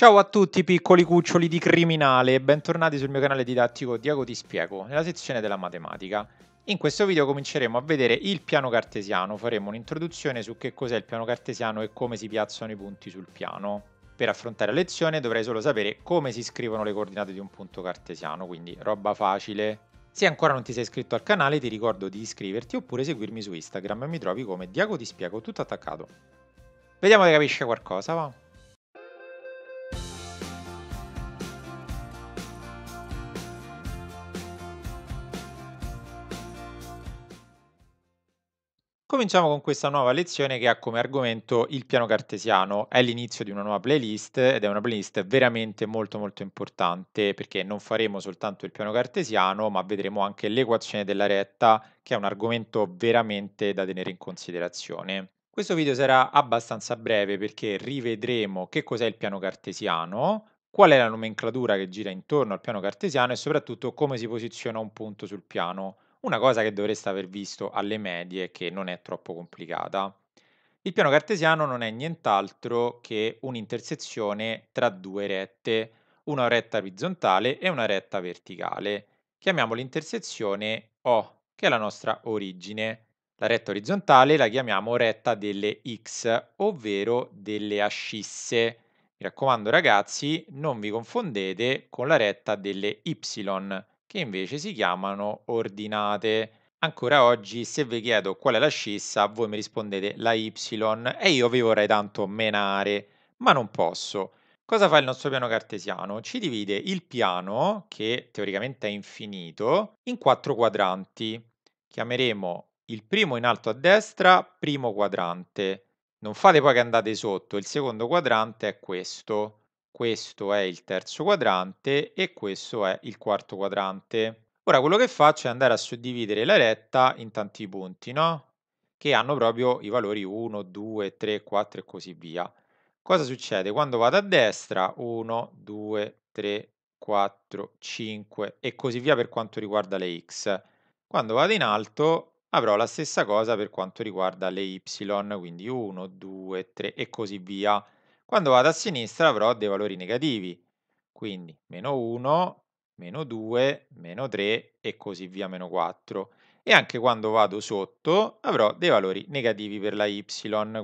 Ciao a tutti piccoli cuccioli di criminale e bentornati sul mio canale didattico Diago Ti Spiego, nella sezione della matematica. In questo video cominceremo a vedere il piano cartesiano, faremo un'introduzione su che cos'è il piano cartesiano e come si piazzano i punti sul piano. Per affrontare la lezione dovrei solo sapere come si scrivono le coordinate di un punto cartesiano, quindi roba facile. Se ancora non ti sei iscritto al canale ti ricordo di iscriverti oppure seguirmi su Instagram e mi trovi come Diago Ti Spiego tutto attaccato. Vediamo se capisce qualcosa, va? Cominciamo con questa nuova lezione che ha come argomento il piano cartesiano. È l'inizio di una nuova playlist ed è una playlist veramente molto molto importante perché non faremo soltanto il piano cartesiano ma vedremo anche l'equazione della retta che è un argomento veramente da tenere in considerazione. Questo video sarà abbastanza breve perché rivedremo che cos'è il piano cartesiano, qual è la nomenclatura che gira intorno al piano cartesiano e soprattutto come si posiziona un punto sul piano. Una cosa che dovreste aver visto alle medie che non è troppo complicata. Il piano cartesiano non è nient'altro che un'intersezione tra due rette, una retta orizzontale e una retta verticale. Chiamiamo l'intersezione O, che è la nostra origine. La retta orizzontale la chiamiamo retta delle x, ovvero delle ascisse. Mi raccomando ragazzi, non vi confondete con la retta delle y, che invece si chiamano ordinate. Ancora oggi, se vi chiedo qual è la scissa, voi mi rispondete la Y e io vi vorrei tanto menare, ma non posso. Cosa fa il nostro piano cartesiano? Ci divide il piano, che teoricamente è infinito, in quattro quadranti. Chiameremo il primo in alto a destra primo quadrante. Non fate poi che andate sotto, il secondo quadrante è questo questo è il terzo quadrante e questo è il quarto quadrante. Ora quello che faccio è andare a suddividere la retta in tanti punti, no? Che hanno proprio i valori 1, 2, 3, 4 e così via. Cosa succede? Quando vado a destra 1, 2, 3, 4, 5 e così via per quanto riguarda le x. Quando vado in alto avrò la stessa cosa per quanto riguarda le y, quindi 1, 2, 3 e così via. Quando vado a sinistra avrò dei valori negativi, quindi meno 1, meno 2, meno 3 e così via meno 4. E anche quando vado sotto avrò dei valori negativi per la y,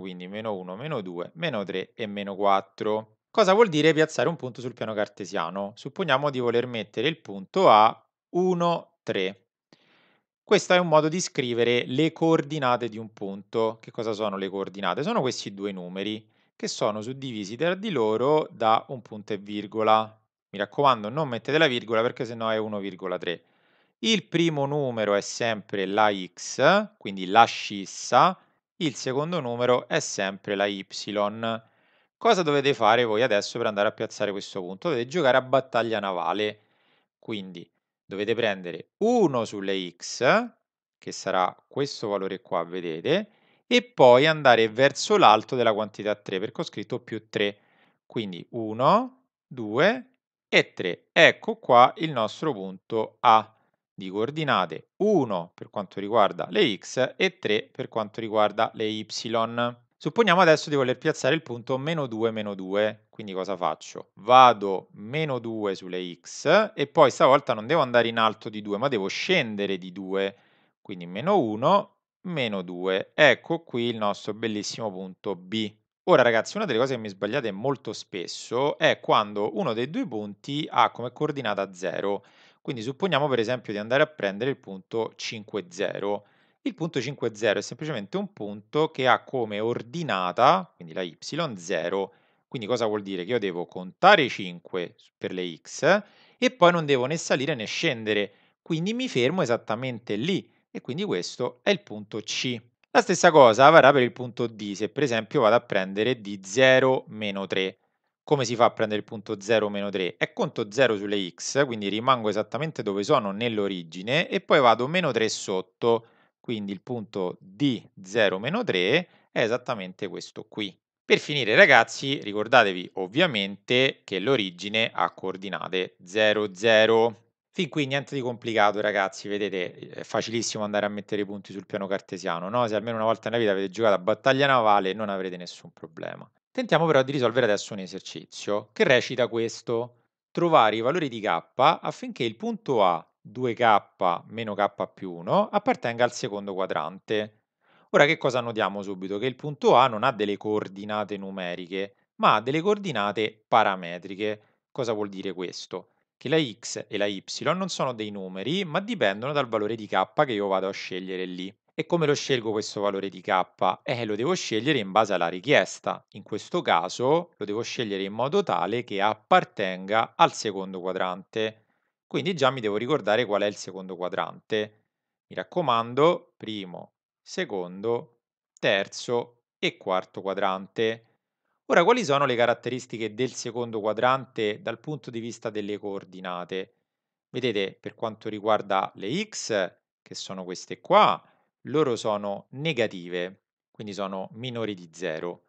quindi meno 1, meno 2, meno 3 e meno 4. Cosa vuol dire piazzare un punto sul piano cartesiano? Supponiamo di voler mettere il punto a 1, 3. Questo è un modo di scrivere le coordinate di un punto. Che cosa sono le coordinate? Sono questi due numeri che sono suddivisi tra di loro da un punto e virgola. Mi raccomando, non mettete la virgola perché sennò è 1,3. Il primo numero è sempre la x, quindi la scissa, il secondo numero è sempre la y. Cosa dovete fare voi adesso per andare a piazzare questo punto? Dovete giocare a battaglia navale, quindi dovete prendere 1 sulle x, che sarà questo valore qua, vedete, e poi andare verso l'alto della quantità 3 perché ho scritto più 3. Quindi 1, 2 e 3. Ecco qua il nostro punto A di coordinate 1 per quanto riguarda le x e 3 per quanto riguarda le y. Supponiamo adesso di voler piazzare il punto meno 2, meno 2, quindi cosa faccio? Vado meno 2 sulle x e poi stavolta non devo andare in alto di 2 ma devo scendere di 2, quindi meno 1, meno 2. Ecco qui il nostro bellissimo punto B. Ora ragazzi, una delle cose che mi sbagliate molto spesso è quando uno dei due punti ha come coordinata 0. Quindi supponiamo per esempio di andare a prendere il punto 5, 0. Il punto 5, 0 è semplicemente un punto che ha come ordinata, quindi la y, 0. Quindi cosa vuol dire? Che io devo contare 5 per le x e poi non devo né salire né scendere. Quindi mi fermo esattamente lì e quindi questo è il punto C. La stessa cosa varrà per il punto D, se per esempio vado a prendere D0 meno 3. Come si fa a prendere il punto 0 meno 3? È conto 0 sulle x, quindi rimango esattamente dove sono nell'origine e poi vado meno 3 sotto, quindi il punto D0 meno 3 è esattamente questo qui. Per finire ragazzi ricordatevi ovviamente che l'origine ha coordinate 0, 0, Fin qui niente di complicato, ragazzi. Vedete, è facilissimo andare a mettere i punti sul piano cartesiano. No? Se almeno una volta nella vita avete giocato a battaglia navale, non avrete nessun problema. Tentiamo però di risolvere adesso un esercizio che recita questo. Trovare i valori di k affinché il punto A, 2k meno k più 1, appartenga al secondo quadrante. Ora che cosa notiamo subito? Che il punto A non ha delle coordinate numeriche, ma ha delle coordinate parametriche. Cosa vuol dire questo? che la x e la y non sono dei numeri, ma dipendono dal valore di k che io vado a scegliere lì. E come lo scelgo questo valore di k? Eh, lo devo scegliere in base alla richiesta. In questo caso lo devo scegliere in modo tale che appartenga al secondo quadrante. Quindi già mi devo ricordare qual è il secondo quadrante. Mi raccomando, primo, secondo, terzo e quarto quadrante. Ora, quali sono le caratteristiche del secondo quadrante dal punto di vista delle coordinate? Vedete, per quanto riguarda le x, che sono queste qua, loro sono negative, quindi sono minori di 0.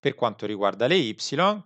Per quanto riguarda le y,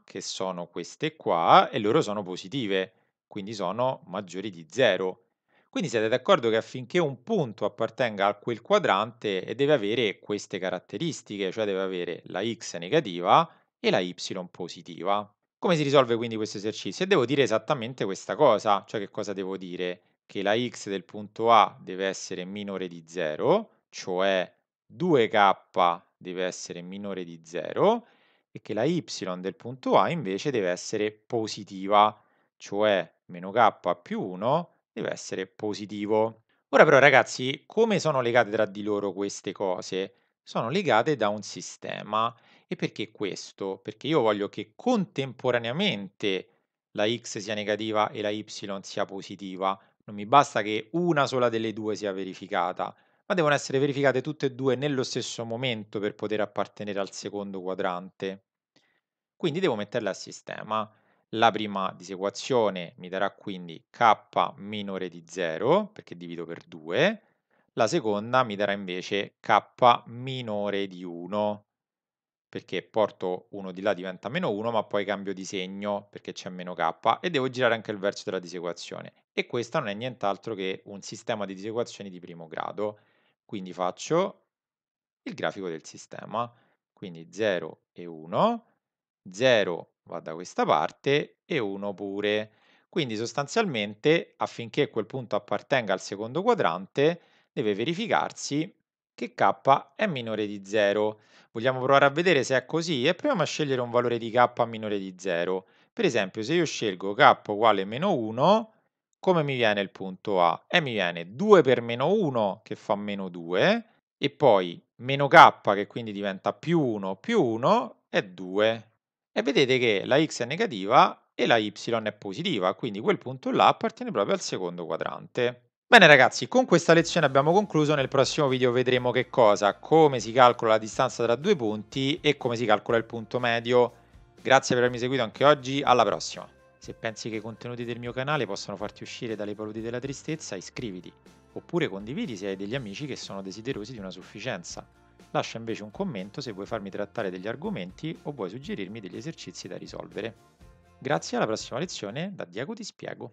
che sono queste qua, e loro sono positive, quindi sono maggiori di 0. Quindi siete d'accordo che affinché un punto appartenga a quel quadrante deve avere queste caratteristiche, cioè deve avere la x negativa, e la y positiva. Come si risolve quindi questo esercizio? E devo dire esattamente questa cosa, cioè che cosa devo dire? Che la x del punto A deve essere minore di 0, cioè 2k deve essere minore di 0, e che la y del punto A invece deve essere positiva, cioè meno k più 1 deve essere positivo. Ora però ragazzi, come sono legate tra di loro queste cose? sono legate da un sistema. E perché questo? Perché io voglio che contemporaneamente la x sia negativa e la y sia positiva. Non mi basta che una sola delle due sia verificata, ma devono essere verificate tutte e due nello stesso momento per poter appartenere al secondo quadrante. Quindi devo metterle a sistema. La prima disequazione mi darà quindi k minore di 0, perché divido per 2, la seconda mi darà invece k minore di 1, perché porto 1 di là diventa meno 1, ma poi cambio di segno perché c'è meno k, e devo girare anche il verso della disequazione. E questa non è nient'altro che un sistema di disequazioni di primo grado. Quindi faccio il grafico del sistema, quindi 0 e 1, 0 va da questa parte e 1 pure. Quindi sostanzialmente affinché quel punto appartenga al secondo quadrante deve verificarsi che k è minore di 0. Vogliamo provare a vedere se è così e proviamo a scegliere un valore di k minore di 0. Per esempio, se io scelgo k uguale meno 1, come mi viene il punto A? E eh, mi viene 2 per meno 1 che fa meno 2 e poi meno k che quindi diventa più 1 più 1 è 2. E vedete che la x è negativa e la y è positiva, quindi quel punto là appartiene proprio al secondo quadrante. Bene ragazzi, con questa lezione abbiamo concluso, nel prossimo video vedremo che cosa, come si calcola la distanza tra due punti e come si calcola il punto medio. Grazie per avermi seguito anche oggi, alla prossima! Se pensi che i contenuti del mio canale possano farti uscire dalle paludi della tristezza, iscriviti, oppure condividi se hai degli amici che sono desiderosi di una sufficienza. Lascia invece un commento se vuoi farmi trattare degli argomenti o vuoi suggerirmi degli esercizi da risolvere. Grazie alla prossima lezione da Diego Ti Spiego.